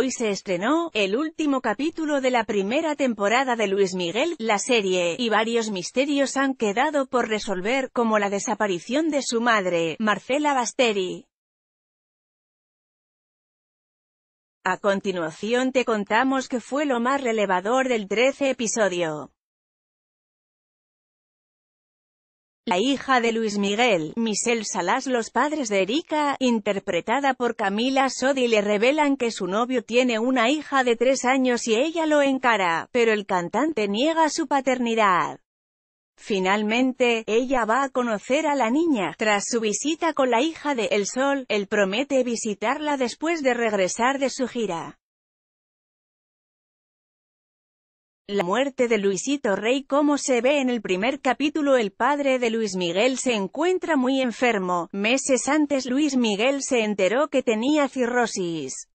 Hoy se estrenó el último capítulo de la primera temporada de Luis Miguel, la serie, y varios misterios han quedado por resolver, como la desaparición de su madre, Marcela Basteri. A continuación te contamos que fue lo más relevador del 13 episodio. la hija de Luis Miguel, Michelle Salas. Los padres de Erika, interpretada por Camila Sodi, le revelan que su novio tiene una hija de tres años y ella lo encara, pero el cantante niega su paternidad. Finalmente, ella va a conocer a la niña. Tras su visita con la hija de El Sol, él promete visitarla después de regresar de su gira. La muerte de Luisito Rey Como se ve en el primer capítulo el padre de Luis Miguel se encuentra muy enfermo. Meses antes Luis Miguel se enteró que tenía cirrosis.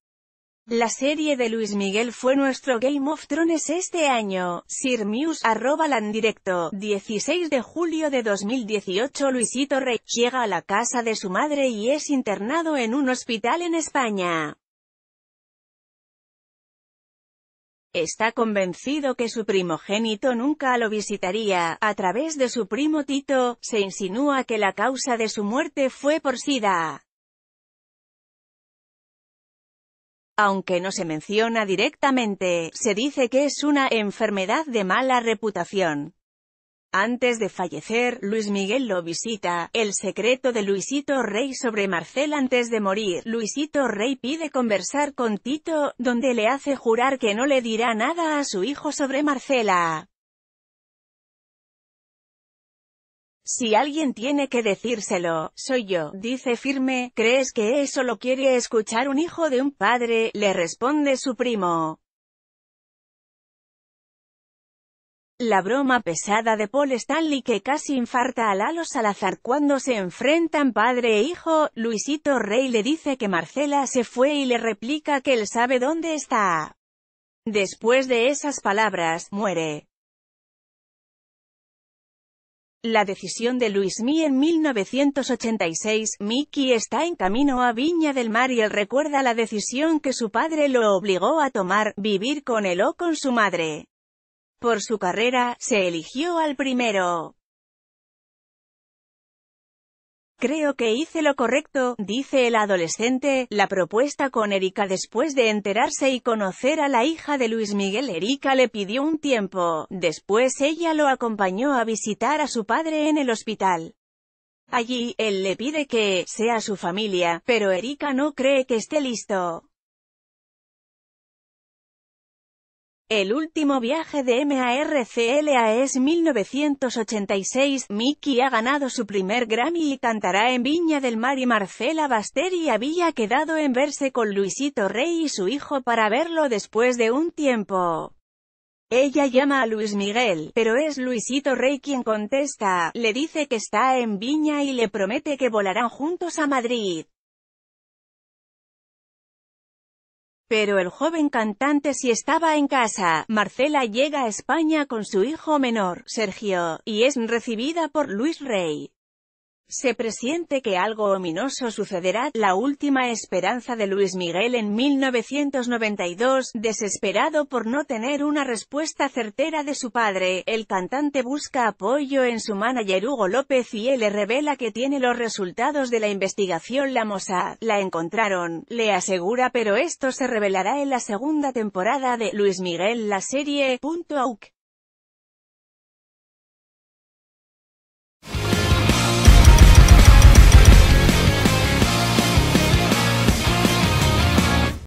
La serie de Luis Miguel fue nuestro Game of Thrones este año. Sir Muse, arroba directo. 16 de julio de 2018 Luisito Rey llega a la casa de su madre y es internado en un hospital en España. Está convencido que su primogénito nunca lo visitaría. A través de su primo Tito, se insinúa que la causa de su muerte fue por SIDA. Aunque no se menciona directamente, se dice que es una enfermedad de mala reputación. Antes de fallecer, Luis Miguel lo visita. El secreto de Luisito Rey sobre Marcela antes de morir. Luisito Rey pide conversar con Tito, donde le hace jurar que no le dirá nada a su hijo sobre Marcela. Si alguien tiene que decírselo, soy yo, dice firme, ¿crees que eso lo quiere escuchar un hijo de un padre? le responde su primo. La broma pesada de Paul Stanley que casi infarta a Lalo Salazar cuando se enfrentan padre e hijo, Luisito Rey le dice que Marcela se fue y le replica que él sabe dónde está. Después de esas palabras, muere. La decisión de Luis Mí en 1986, Mickey está en camino a Viña del Mar y él recuerda la decisión que su padre lo obligó a tomar, vivir con él o con su madre. Por su carrera, se eligió al primero. Creo que hice lo correcto, dice el adolescente, la propuesta con Erika después de enterarse y conocer a la hija de Luis Miguel. Erika le pidió un tiempo, después ella lo acompañó a visitar a su padre en el hospital. Allí, él le pide que sea su familia, pero Erika no cree que esté listo. El último viaje de MARCLA es 1986, Mickey ha ganado su primer Grammy y cantará en Viña del Mar y Marcela Basteri había quedado en verse con Luisito Rey y su hijo para verlo después de un tiempo. Ella llama a Luis Miguel, pero es Luisito Rey quien contesta, le dice que está en Viña y le promete que volarán juntos a Madrid. Pero el joven cantante sí estaba en casa. Marcela llega a España con su hijo menor, Sergio, y es recibida por Luis Rey. Se presiente que algo ominoso sucederá. La última esperanza de Luis Miguel en 1992, desesperado por no tener una respuesta certera de su padre, el cantante busca apoyo en su manager Hugo López y él le revela que tiene los resultados de la investigación La mosa, La encontraron, le asegura pero esto se revelará en la segunda temporada de Luis Miguel la serie.